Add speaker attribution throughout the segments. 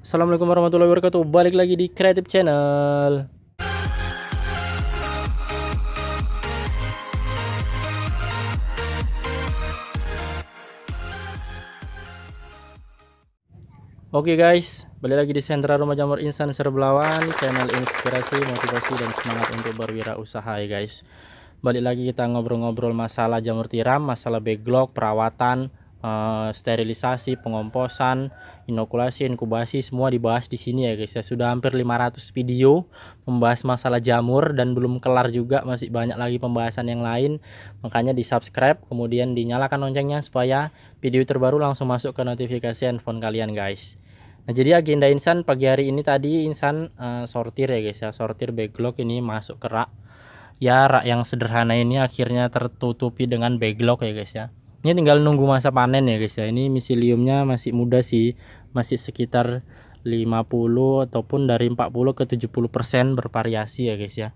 Speaker 1: Assalamualaikum warahmatullahi wabarakatuh. Balik lagi di Creative Channel. Oke okay guys, balik lagi di sentra rumah jamur insan serbelawan, channel inspirasi, motivasi dan semangat untuk berwirausaha ya guys. Balik lagi kita ngobrol-ngobrol masalah jamur tiram, masalah beglok, perawatan, Eh, sterilisasi, pengomposan, inokulasi, inkubasi semua dibahas di sini ya guys. Ya sudah hampir 500 video membahas masalah jamur dan belum kelar juga masih banyak lagi pembahasan yang lain. Makanya di-subscribe kemudian dinyalakan loncengnya supaya video terbaru langsung masuk ke notifikasi handphone kalian guys. Nah, jadi agenda Insan pagi hari ini tadi Insan uh, sortir ya guys ya, sortir backlog ini masuk ke rak. Ya, rak yang sederhana ini akhirnya tertutupi dengan backlog ya guys ya ini tinggal nunggu masa panen ya guys ya ini misiliumnya masih muda sih masih sekitar 50 ataupun dari 40 ke 70 persen bervariasi ya guys ya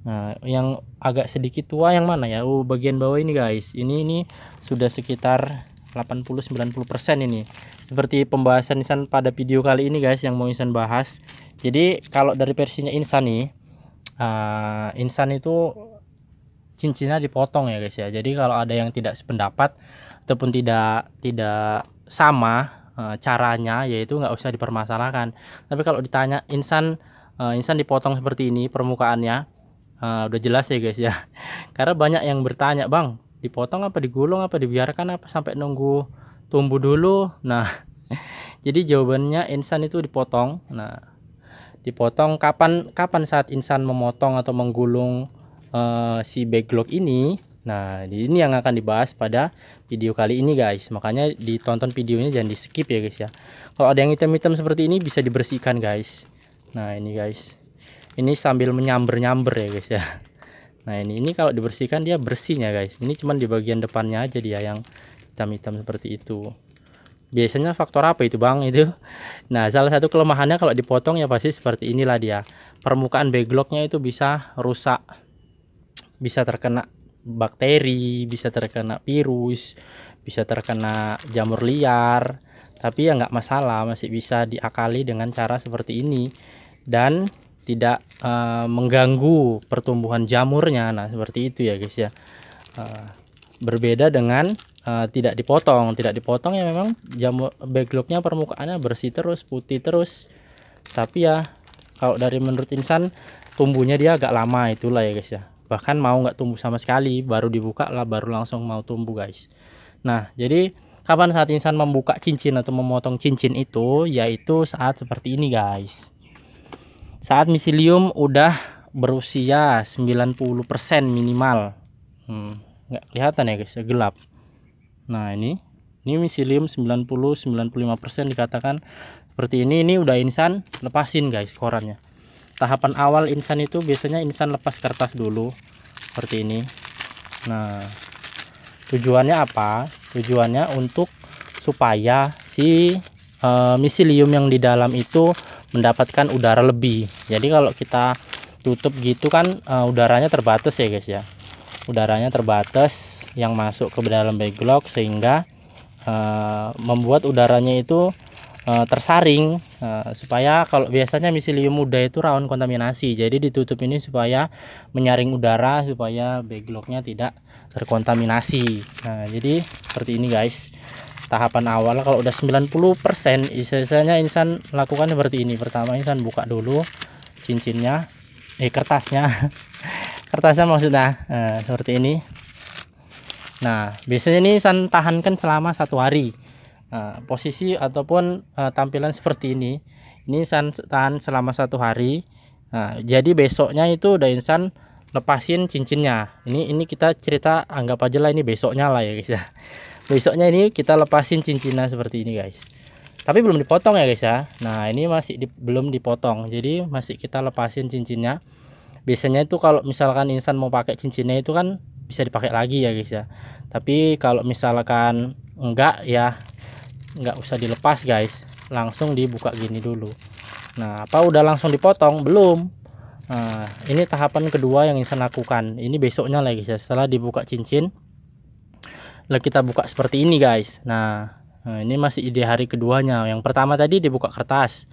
Speaker 1: Nah, yang agak sedikit tua yang mana ya? Oh, bagian bawah ini guys. Ini ini sudah sekitar 80-90% ini. Seperti pembahasan Nissan pada video kali ini guys yang mau Nissan bahas. Jadi kalau dari versinya Insan nih, uh, Insan itu cincinnya dipotong ya guys ya. Jadi kalau ada yang tidak sependapat ataupun tidak tidak sama e, caranya yaitu nggak usah dipermasalahkan. Tapi kalau ditanya insan e, insan dipotong seperti ini permukaannya e, udah jelas ya guys ya. Karena banyak yang bertanya, "Bang, dipotong apa digulung apa dibiarkan apa sampai nunggu tumbuh dulu?" Nah, jadi jawabannya insan itu dipotong. Nah, dipotong kapan kapan saat insan memotong atau menggulung Eh, si backlog ini Nah, ini yang akan dibahas pada video kali ini guys. Makanya ditonton videonya jangan di skip ya guys ya. Kalau ada yang hitam-hitam seperti ini bisa dibersihkan guys. Nah, ini guys. Ini sambil menyamber-nyamber ya guys ya. Nah, ini ini kalau dibersihkan dia bersihnya guys. Ini cuman di bagian depannya aja dia yang hitam-hitam seperti itu. Biasanya faktor apa itu bang itu? Nah, salah satu kelemahannya kalau dipotong ya pasti seperti inilah dia. Permukaan backlognya itu bisa rusak bisa terkena bakteri, bisa terkena virus, bisa terkena jamur liar. Tapi ya nggak masalah, masih bisa diakali dengan cara seperti ini dan tidak uh, mengganggu pertumbuhan jamurnya. Nah seperti itu ya guys ya. Uh, berbeda dengan uh, tidak dipotong, tidak dipotong ya memang jamur backlognya permukaannya bersih terus, putih terus. Tapi ya kalau dari menurut insan tumbuhnya dia agak lama itulah ya guys ya bahkan mau nggak tumbuh sama sekali baru dibuka lah baru langsung mau tumbuh guys nah jadi kapan saat insan membuka cincin atau memotong cincin itu yaitu saat seperti ini guys saat misilium udah berusia 90% minimal hmm, nggak kelihatan ya guys ya, gelap nah ini ini misilium 90 95% dikatakan seperti ini ini udah insan lepasin guys korannya tahapan awal insan itu biasanya insan lepas kertas dulu seperti ini nah tujuannya apa tujuannya untuk supaya si e, misilium yang di dalam itu mendapatkan udara lebih jadi kalau kita tutup gitu kan e, udaranya terbatas ya guys ya udaranya terbatas yang masuk ke dalam backlog sehingga e, membuat udaranya itu Eh, tersaring uh, supaya kalau biasanya misilium muda itu rawan kontaminasi jadi ditutup ini supaya menyaring udara supaya backlognya tidak terkontaminasi nah jadi seperti ini guys tahapan awal kalau udah 90% biasanya insan lakukan seperti ini pertama insan buka dulu cincinnya eh kertasnya kertasnya maksudnya uh, seperti ini nah biasanya ini insan tahankan selama satu hari Nah, posisi ataupun uh, tampilan seperti ini ini insan tahan selama satu hari nah, jadi besoknya itu udah insan lepasin cincinnya ini ini kita cerita anggap aja lah ini besoknya lah ya guys ya besoknya ini kita lepasin cincinnya seperti ini guys tapi belum dipotong ya guys ya nah ini masih di, belum dipotong jadi masih kita lepasin cincinnya biasanya itu kalau misalkan insan mau pakai cincinnya itu kan bisa dipakai lagi ya guys ya tapi kalau misalkan enggak ya nggak usah dilepas guys langsung dibuka gini dulu nah apa udah langsung dipotong belum nah, ini tahapan kedua yang insan lakukan ini besoknya lagi ya setelah dibuka cincin lalu kita buka seperti ini guys nah, nah ini masih ide hari keduanya yang pertama tadi dibuka kertas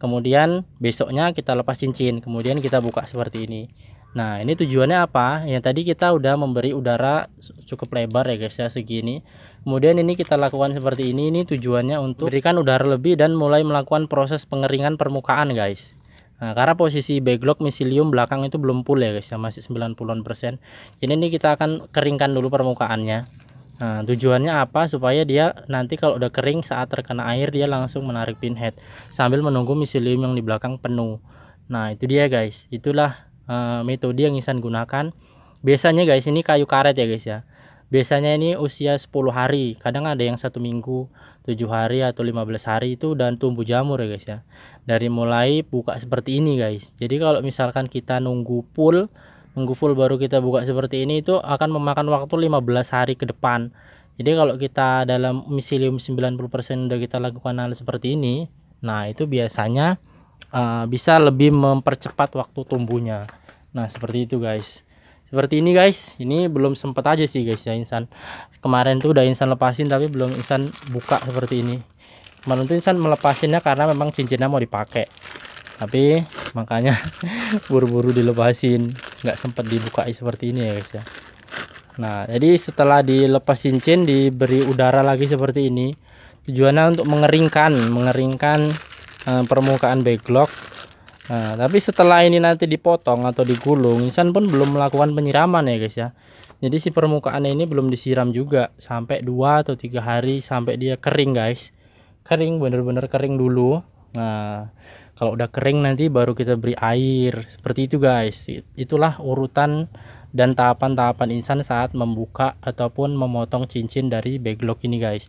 Speaker 1: kemudian besoknya kita lepas cincin kemudian kita buka seperti ini Nah ini tujuannya apa? Yang tadi kita udah memberi udara cukup lebar ya guys ya segini Kemudian ini kita lakukan seperti ini. Ini tujuannya untuk berikan udara lebih dan mulai melakukan proses pengeringan permukaan, guys. Nah, karena posisi backlog misilium belakang itu belum full ya, guys. Ya, masih 90-an persen. Jadi ini kita akan keringkan dulu permukaannya. Nah, tujuannya apa? Supaya dia nanti kalau udah kering saat terkena air dia langsung menarik pinhead sambil menunggu misilium yang di belakang penuh. Nah, itu dia, guys. Itulah uh, metode yang Isan gunakan. Biasanya guys, ini kayu karet ya, guys ya biasanya ini usia 10 hari kadang ada yang satu minggu 7 hari atau 15 hari itu dan tumbuh jamur ya guys ya dari mulai buka seperti ini guys jadi kalau misalkan kita nunggu full nunggu full baru kita buka seperti ini itu akan memakan waktu 15 hari ke depan jadi kalau kita dalam misilium 90% udah kita lakukan hal seperti ini nah itu biasanya uh, bisa lebih mempercepat waktu tumbuhnya nah seperti itu guys seperti ini guys ini belum sempat aja sih guys ya insan kemarin tuh udah insan lepasin tapi belum insan buka seperti ini kemarin insan melepasinnya karena memang cincinnya mau dipakai tapi makanya buru-buru dilepasin nggak sempat dibuka seperti ini ya guys ya nah jadi setelah dilepas cincin diberi udara lagi seperti ini tujuannya untuk mengeringkan mengeringkan eh, permukaan backlog Nah, tapi setelah ini nanti dipotong atau digulung, Insan pun belum melakukan penyiraman ya guys ya. Jadi si permukaannya ini belum disiram juga sampai dua atau tiga hari sampai dia kering guys. Kering bener-bener kering dulu. Nah, kalau udah kering nanti baru kita beri air. Seperti itu guys. Itulah urutan dan tahapan-tahapan Insan saat membuka ataupun memotong cincin dari backlog ini guys.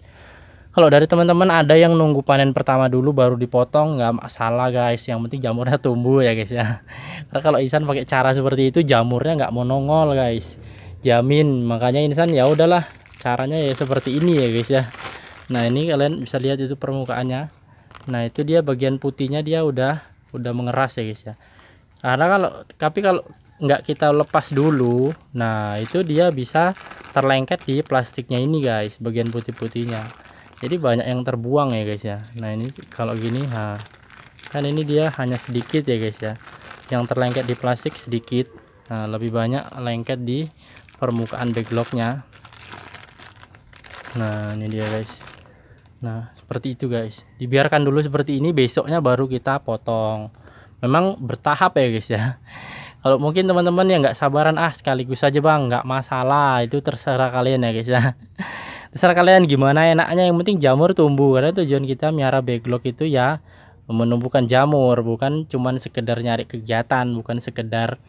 Speaker 1: Kalau dari teman-teman ada yang nunggu panen pertama dulu baru dipotong nggak masalah guys. Yang penting jamurnya tumbuh ya guys ya. Karena kalau Insan pakai cara seperti itu jamurnya nggak mau nongol guys. Jamin. Makanya Insan ya udahlah caranya ya seperti ini ya guys ya. Nah ini kalian bisa lihat itu permukaannya. Nah itu dia bagian putihnya dia udah udah mengeras ya guys ya. Karena kalau tapi kalau nggak kita lepas dulu, nah itu dia bisa terlengket di plastiknya ini guys, bagian putih-putihnya jadi banyak yang terbuang ya guys ya nah ini kalau gini ha, kan ini dia hanya sedikit ya guys ya yang terlengket di plastik sedikit nah, lebih banyak lengket di permukaan backlognya nah ini dia guys nah seperti itu guys dibiarkan dulu seperti ini besoknya baru kita potong memang bertahap ya guys ya kalau mungkin teman-teman yang nggak sabaran ah sekaligus aja bang nggak masalah itu terserah kalian ya guys ya terserah kalian gimana enaknya yang penting jamur tumbuh karena tujuan kita miara beglok itu ya menumbuhkan jamur bukan cuman sekedar nyari kegiatan bukan sekedar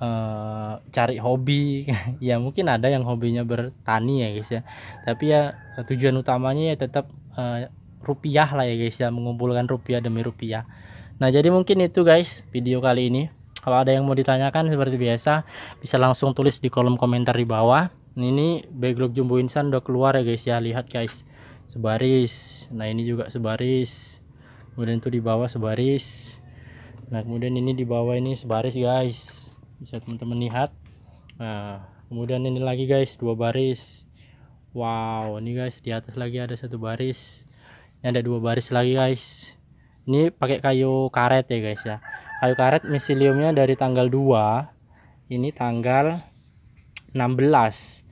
Speaker 1: uh, cari hobi ya mungkin ada yang hobinya bertani ya guys ya tapi ya tujuan utamanya ya tetap uh, rupiah lah ya guys ya mengumpulkan rupiah demi rupiah nah jadi mungkin itu guys video kali ini kalau ada yang mau ditanyakan seperti biasa bisa langsung tulis di kolom komentar di bawah ini backlog jumbo insan udah keluar ya guys ya lihat guys sebaris nah ini juga sebaris kemudian itu di bawah sebaris nah kemudian ini di bawah ini sebaris guys bisa teman-teman lihat nah kemudian ini lagi guys dua baris wow ini guys di atas lagi ada satu baris ini ada dua baris lagi guys ini pakai kayu karet ya guys ya kayu karet misiliumnya dari tanggal 2 ini tanggal 16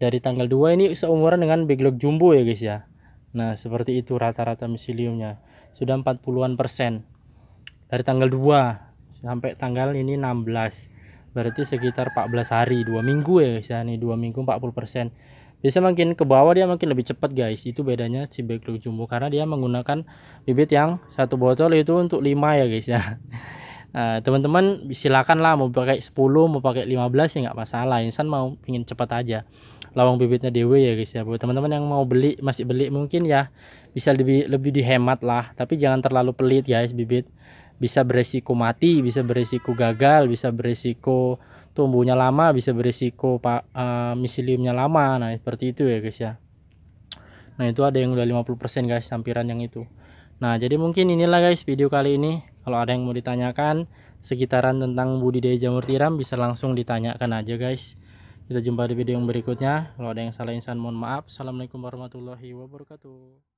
Speaker 1: dari tanggal 2 ini seumuran dengan backlog jumbo ya guys ya nah seperti itu rata-rata misiliumnya sudah 40-an persen dari tanggal 2 sampai tanggal ini 16 berarti sekitar 14 hari dua minggu ya guys ya nih dua minggu 40 persen bisa makin ke bawah dia makin lebih cepat guys itu bedanya si backlog jumbo karena dia menggunakan bibit yang satu botol itu untuk 5 ya guys ya teman eh, teman-teman silakanlah mau pakai 10 mau pakai 15 ya nggak masalah insan mau ingin cepat aja lawang bibitnya dewe ya guys ya buat teman-teman yang mau beli masih beli mungkin ya bisa lebih lebih dihemat lah tapi jangan terlalu pelit guys bibit bisa beresiko mati bisa beresiko gagal bisa beresiko tumbuhnya lama bisa beresiko pak uh, eh, misiliumnya lama nah seperti itu ya guys ya nah itu ada yang udah 50% guys sampiran yang itu nah jadi mungkin inilah guys video kali ini kalau ada yang mau ditanyakan sekitaran tentang budidaya jamur tiram bisa langsung ditanyakan aja guys. Kita jumpa di video yang berikutnya. Kalau ada yang salah insan mohon maaf. Assalamualaikum warahmatullahi wabarakatuh.